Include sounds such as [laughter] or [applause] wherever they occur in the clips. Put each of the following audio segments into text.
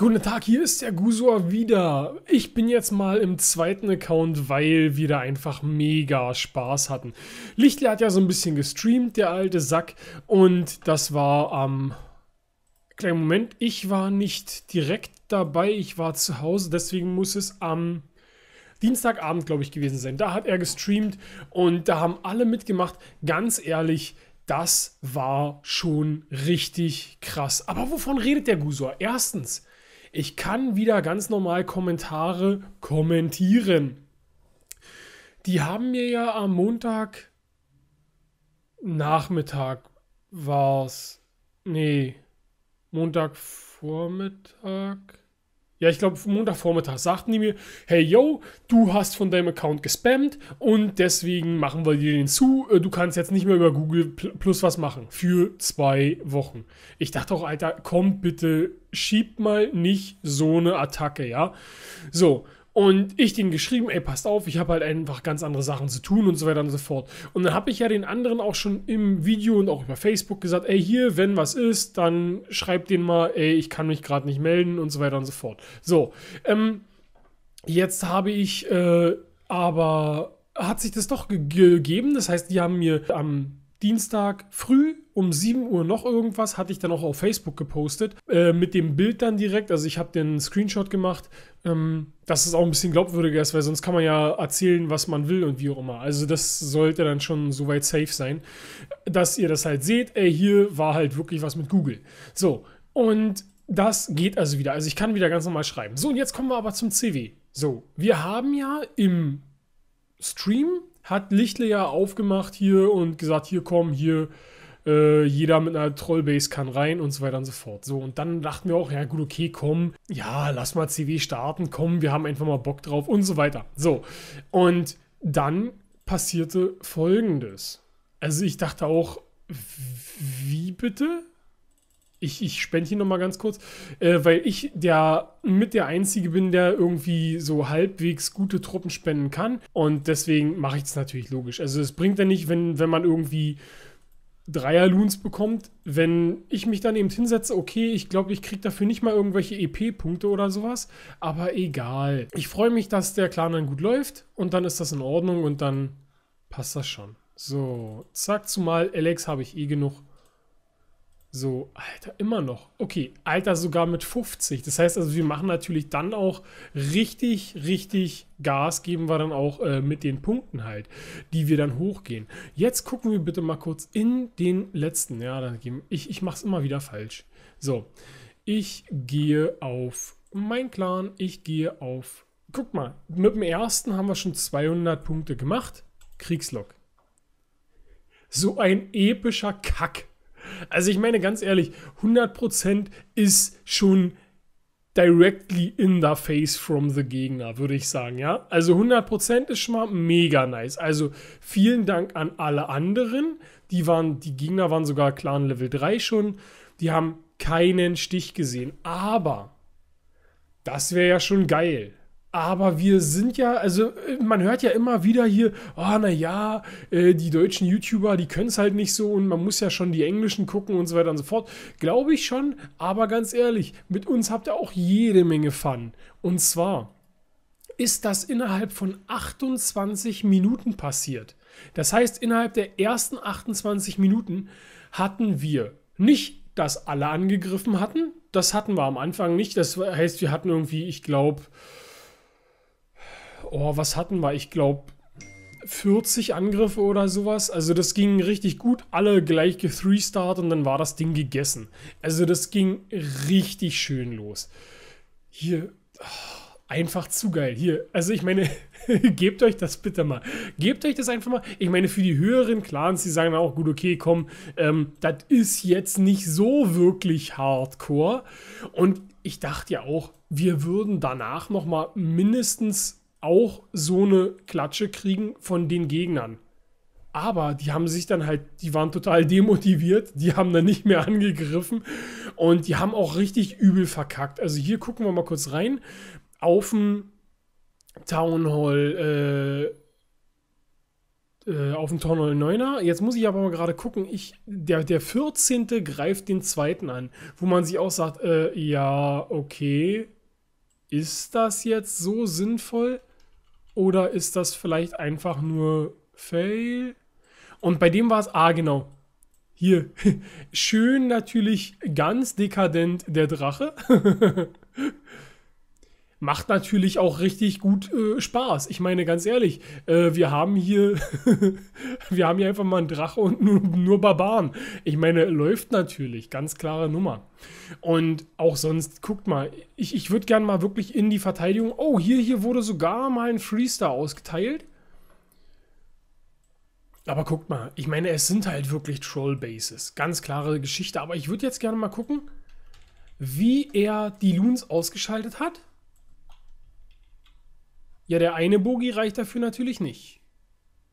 Guten Tag, hier ist der Gusor wieder. Ich bin jetzt mal im zweiten Account, weil wir da einfach mega Spaß hatten. Lichtle hat ja so ein bisschen gestreamt, der alte Sack. Und das war am... Ähm, kleinen Moment, ich war nicht direkt dabei, ich war zu Hause. Deswegen muss es am... Dienstagabend, glaube ich, gewesen sein. Da hat er gestreamt und da haben alle mitgemacht. Ganz ehrlich, das war schon richtig krass. Aber wovon redet der Gusor? Erstens, ich kann wieder ganz normal Kommentare kommentieren. Die haben mir ja am Montag Nachmittag war's. Nee, Montagvormittag. Ja, ich glaube, Montagvormittag sagten die mir, hey yo, du hast von deinem Account gespammt und deswegen machen wir dir den zu. Äh, du kannst jetzt nicht mehr über Google Plus was machen. Für zwei Wochen. Ich dachte auch, Alter, komm bitte, schieb mal nicht so eine Attacke, ja. So, und ich den geschrieben, ey, passt auf, ich habe halt einfach ganz andere Sachen zu tun und so weiter und so fort. Und dann habe ich ja den anderen auch schon im Video und auch über Facebook gesagt, ey, hier, wenn was ist, dann schreibt den mal, ey, ich kann mich gerade nicht melden und so weiter und so fort. So, ähm, jetzt habe ich äh, aber, hat sich das doch gegeben. Das heißt, die haben mir am Dienstag früh um 7 Uhr noch irgendwas, hatte ich dann auch auf Facebook gepostet, äh, mit dem Bild dann direkt, also ich habe den Screenshot gemacht, ähm, dass es auch ein bisschen glaubwürdiger ist, weil sonst kann man ja erzählen, was man will und wie auch immer. Also das sollte dann schon soweit safe sein, dass ihr das halt seht, ey, hier war halt wirklich was mit Google. So, und das geht also wieder. Also ich kann wieder ganz normal schreiben. So, und jetzt kommen wir aber zum CW. So, wir haben ja im Stream hat Lichtle aufgemacht hier und gesagt, hier komm, hier äh, jeder mit einer Trollbase kann rein und so weiter und so fort. So, und dann dachten wir auch, ja gut, okay, komm, ja, lass mal CW starten, komm, wir haben einfach mal Bock drauf und so weiter. So, und dann passierte Folgendes. Also ich dachte auch, wie bitte? ich, ich spende hier nochmal ganz kurz, äh, weil ich der mit der Einzige bin, der irgendwie so halbwegs gute Truppen spenden kann. Und deswegen mache ich es natürlich logisch. Also es bringt ja nicht, wenn, wenn man irgendwie Dreier-Loons bekommt, wenn ich mich dann eben hinsetze, okay, ich glaube, ich kriege dafür nicht mal irgendwelche EP-Punkte oder sowas, aber egal. Ich freue mich, dass der Clan dann gut läuft und dann ist das in Ordnung und dann passt das schon. So, zack, zumal Alex habe ich eh genug. So, Alter, immer noch. Okay, Alter sogar mit 50. Das heißt also, wir machen natürlich dann auch richtig, richtig Gas, geben wir dann auch äh, mit den Punkten halt, die wir dann hochgehen. Jetzt gucken wir bitte mal kurz in den letzten. Ja, dann gehen, ich, ich mache es immer wieder falsch. So, ich gehe auf mein Clan, ich gehe auf, guck mal, mit dem ersten haben wir schon 200 Punkte gemacht. Kriegslog. So ein epischer Kack. Also ich meine ganz ehrlich, 100% ist schon directly in the face from the Gegner, würde ich sagen, ja. Also 100% ist schon mal mega nice. Also vielen Dank an alle anderen. Die waren, die Gegner waren sogar Clan Level 3 schon. Die haben keinen Stich gesehen. Aber das wäre ja schon geil. Aber wir sind ja, also äh, man hört ja immer wieder hier, oh ah, naja, äh, die deutschen YouTuber, die können es halt nicht so und man muss ja schon die Englischen gucken und so weiter und so fort. Glaube ich schon, aber ganz ehrlich, mit uns habt ihr auch jede Menge Fun. Und zwar ist das innerhalb von 28 Minuten passiert. Das heißt, innerhalb der ersten 28 Minuten hatten wir nicht, dass alle angegriffen hatten. Das hatten wir am Anfang nicht. Das heißt, wir hatten irgendwie, ich glaube, oh, was hatten wir? Ich glaube 40 Angriffe oder sowas. Also das ging richtig gut. Alle gleich gethreestart und dann war das Ding gegessen. Also das ging richtig schön los. Hier, oh, einfach zu geil. Hier, also ich meine, [laughs] gebt euch das bitte mal. Gebt euch das einfach mal. Ich meine, für die höheren Clans, die sagen auch, gut, okay, komm, ähm, das ist jetzt nicht so wirklich hardcore. Und ich dachte ja auch, wir würden danach nochmal mindestens auch so eine Klatsche kriegen von den Gegnern. Aber die haben sich dann halt, die waren total demotiviert, die haben dann nicht mehr angegriffen und die haben auch richtig übel verkackt. Also hier gucken wir mal kurz rein auf dem Town Hall, äh, äh, auf dem Town Hall 9er. Jetzt muss ich aber mal gerade gucken, ich, der, der 14. greift den zweiten an, wo man sich auch sagt, äh, ja, okay, ist das jetzt so sinnvoll? Oder ist das vielleicht einfach nur Fail? Und bei dem war es, ah, genau. Hier, [laughs] schön natürlich ganz dekadent der Drache. [laughs] macht natürlich auch richtig gut äh, Spaß. Ich meine, ganz ehrlich, äh, wir haben hier, [laughs] wir haben hier einfach mal einen Drache und nur, nur, Barbaren. Ich meine, läuft natürlich, ganz klare Nummer. Und auch sonst, guckt mal, ich, ich würde gerne mal wirklich in die Verteidigung. Oh, hier, hier wurde sogar mal ein Freestar ausgeteilt. Aber guckt mal, ich meine, es sind halt wirklich Troll-Bases. Ganz klare Geschichte. Aber ich würde jetzt gerne mal gucken, wie er die Loons ausgeschaltet hat. Ja, der eine Bogie reicht dafür natürlich nicht.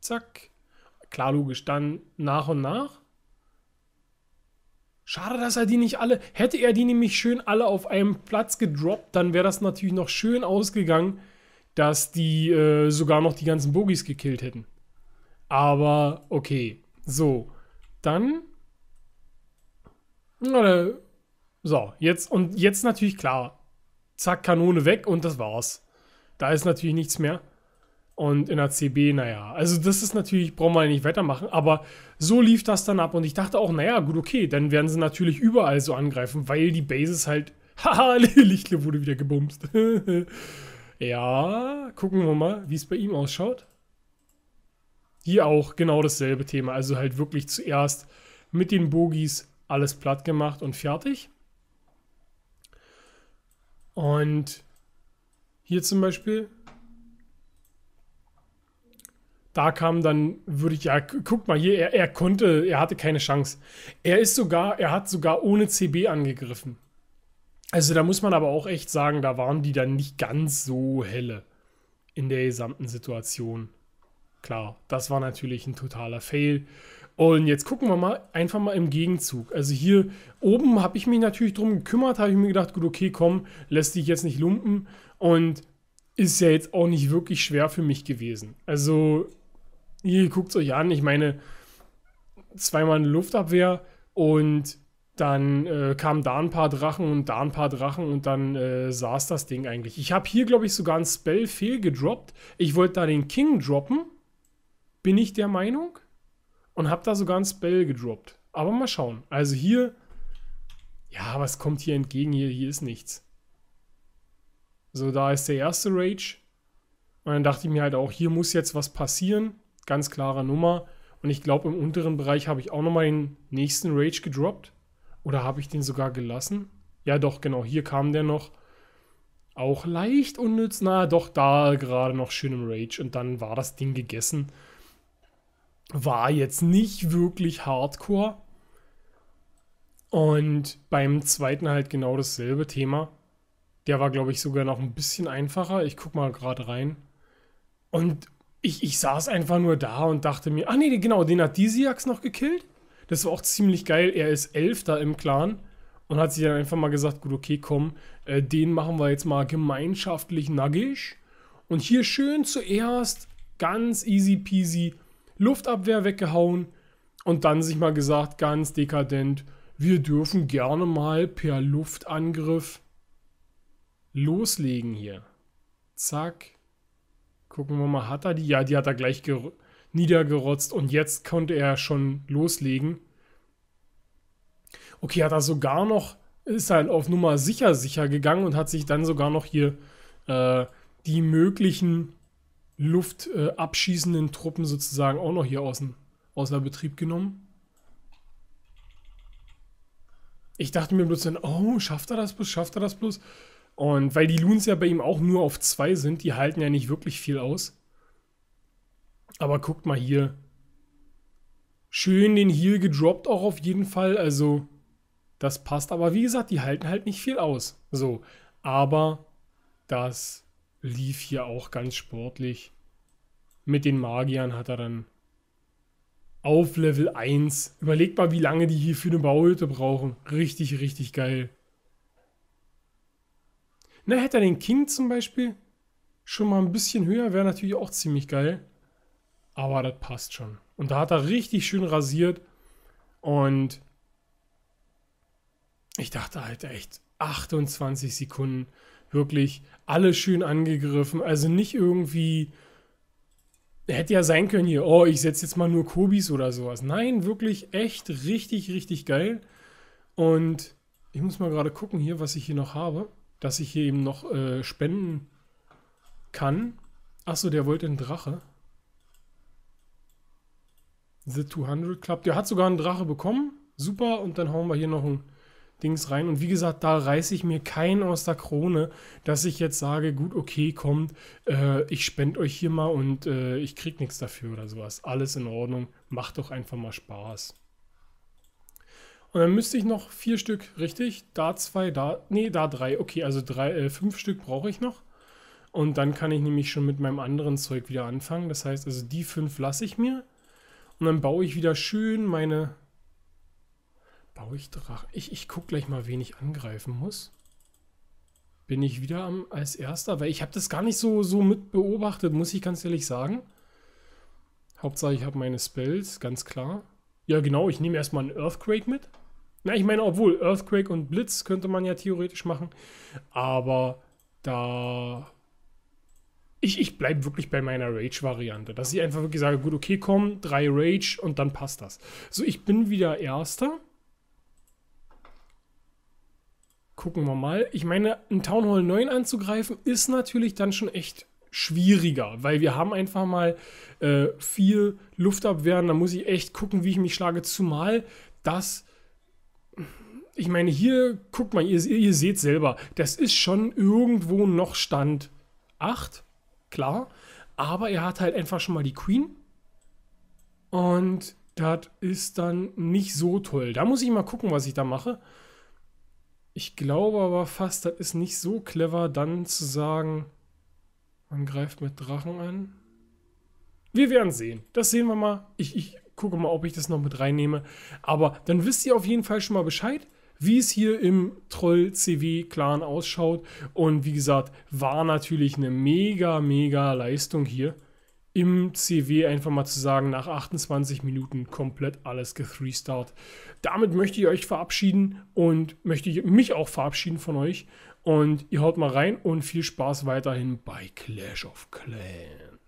Zack. Klar, logisch, dann nach und nach. Schade, dass er die nicht alle. Hätte er die nämlich schön alle auf einem Platz gedroppt, dann wäre das natürlich noch schön ausgegangen, dass die äh, sogar noch die ganzen Bogies gekillt hätten. Aber okay. So. Dann. Äh, so, jetzt und jetzt natürlich klar. Zack, Kanone weg und das war's. Da ist natürlich nichts mehr. Und in der CB, naja, also das ist natürlich, brauchen wir nicht weitermachen, aber so lief das dann ab und ich dachte auch, naja, gut, okay, dann werden sie natürlich überall so angreifen, weil die Bases halt, [laughs] haha, Lichtle wurde wieder gebumst. [laughs] ja, gucken wir mal, wie es bei ihm ausschaut. Hier auch genau dasselbe Thema, also halt wirklich zuerst mit den Bogies alles platt gemacht und fertig. Und hier zum Beispiel. Da kam dann, würde ich, ja, guck mal hier, er, er konnte, er hatte keine Chance. Er ist sogar, er hat sogar ohne CB angegriffen. Also da muss man aber auch echt sagen, da waren die dann nicht ganz so helle in der gesamten Situation. Klar, das war natürlich ein totaler Fail. Und jetzt gucken wir mal einfach mal im Gegenzug. Also hier oben habe ich mich natürlich drum gekümmert, habe ich mir gedacht, gut, okay, komm, lässt dich jetzt nicht lumpen. Und ist ja jetzt auch nicht wirklich schwer für mich gewesen. Also, ihr guckt es euch an. Ich meine, zweimal eine Luftabwehr und dann äh, kamen da ein paar Drachen und da ein paar Drachen und dann äh, saß das Ding eigentlich. Ich habe hier, glaube ich, sogar ein Spell fehlgedroppt. Ich wollte da den King droppen. Bin ich der Meinung? und habe da sogar ein Spell gedroppt. Aber mal schauen. Also hier, ja, was kommt hier entgegen? Hier, hier ist nichts. So, da ist der erste Rage. Und dann dachte ich mir halt auch, hier muss jetzt was passieren. Ganz klare Nummer. Und ich glaube, im unteren Bereich habe ich auch nochmal den nächsten Rage gedroppt. Oder habe ich den sogar gelassen? Ja, doch, genau. Hier kam der noch. Auch leicht unnütz. Na, doch, da gerade noch schön im Rage. Und dann war das Ding gegessen war jetzt nicht wirklich hardcore. Und beim zweiten halt genau dasselbe Thema. Der war, glaube ich, sogar noch ein bisschen einfacher. Ich guck mal gerade rein. Und ich, ich saß einfach nur da und dachte mir, ah nee, genau, den hat Disiax noch gekillt. Das war auch ziemlich geil. Er ist Elfter im Clan und hat sich dann einfach mal gesagt, gut, okay, komm, äh, den machen wir jetzt mal gemeinschaftlich nagisch. Und hier schön zuerst ganz easy peasy Luftabwehr weggehauen und dann sich mal gesagt, ganz dekadent, wir dürfen gerne mal per Luftangriff loslegen hier. Zack. Gucken wir mal, hat er die? Ja, die hat er gleich niedergerotzt und jetzt konnte er schon loslegen. Okay, hat er sogar noch, ist halt auf Nummer sicher sicher gegangen und hat sich dann sogar noch hier äh, die möglichen luftabschießenden äh, Truppen sozusagen auch noch hier außen außer Betrieb genommen. Ich dachte mir bloß dann, oh, schafft er das bloß, schafft er das bloß? Und weil die Loons ja bei ihm auch nur auf zwei sind, die halten ja nicht wirklich viel aus. Aber guckt mal hier. Schön den Heal gedroppt auch auf jeden Fall. Also, das passt. Aber wie gesagt, die halten halt nicht viel aus. So, aber das lief hier auch ganz sportlich. Mit den Magiern hat er dann auf Level 1. Überlegt mal, wie lange die hier für eine Bauhütte brauchen. Richtig, richtig geil. Na, hätte er den King zum Beispiel schon mal ein bisschen höher, wäre natürlich auch ziemlich geil. Aber das passt schon. Und da hat er richtig schön rasiert. Und ich dachte halt echt, 28 Sekunden wirklich alle schön angegriffen. Also nicht irgendwie, hätte ja sein können hier, oh, ich setze jetzt mal nur Kobis oder sowas. Nein, wirklich echt richtig, richtig geil. Und ich muss mal gerade gucken hier, was ich hier noch habe, dass ich hier eben noch äh, spenden kann. Achso, der wollte einen Drache. The 200 klappt. Der hat sogar einen Drache bekommen. Super. Und dann hauen wir hier noch einen Dings rein. Und wie gesagt, da reiße ich mir keinen aus der Krone, dass ich jetzt sage, gut, okay, kommt, äh, ich spende euch hier mal und äh, ich krieg nichts dafür oder sowas. Alles in Ordnung, macht doch einfach mal Spaß. Und dann müsste ich noch vier Stück, richtig? Da zwei, da, nee, da drei. Okay, also drei, äh, fünf Stück brauche ich noch. Und dann kann ich nämlich schon mit meinem anderen Zeug wieder anfangen. Das heißt, also die fünf lasse ich mir. Und dann baue ich wieder schön meine Baue ich Drachen? Ich, ich gucke gleich mal, wen ich angreifen muss. Bin ich wieder am, als Erster? Weil ich habe das gar nicht so, so mit beobachtet, muss ich ganz ehrlich sagen. Hauptsache, ich habe meine Spells, ganz klar. Ja, genau, ich nehme erstmal einen Earthquake mit. Na, ich meine, obwohl Earthquake und Blitz könnte man ja theoretisch machen. Aber da. Ich, ich bleibe wirklich bei meiner Rage-Variante. Dass ich einfach wirklich sage: gut, okay, komm, drei Rage und dann passt das. So, ich bin wieder Erster. gucken wir mal. Ich meine, ein Town Hall 9 anzugreifen ist natürlich dann schon echt schwieriger, weil wir haben einfach mal äh, viel Luftabwehren. Da muss ich echt gucken, wie ich mich schlage. Zumal das, ich meine, hier, guckt mal, ihr, ihr seht selber, das ist schon irgendwo noch Stand 8, klar. Aber er hat halt einfach schon mal die Queen. Und das ist dann nicht so toll. Da muss ich mal gucken, was ich da mache. Ich glaube aber fast, das ist nicht so clever, dann zu sagen, man greift mit Drachen an. Wir werden sehen. Das sehen wir mal. Ich, ich gucke mal, ob ich das noch mit reinnehme. Aber dann wisst ihr auf jeden Fall schon mal Bescheid wie es hier im Troll-CW-Clan ausschaut. Und wie gesagt, war natürlich eine mega, mega Leistung hier im CW einfach mal zu sagen, nach 28 Minuten komplett alles gethreestart. Damit möchte ich euch verabschieden und möchte ich mich auch verabschieden von euch. Und ihr haut mal rein und viel Spaß weiterhin bei Clash of Clans.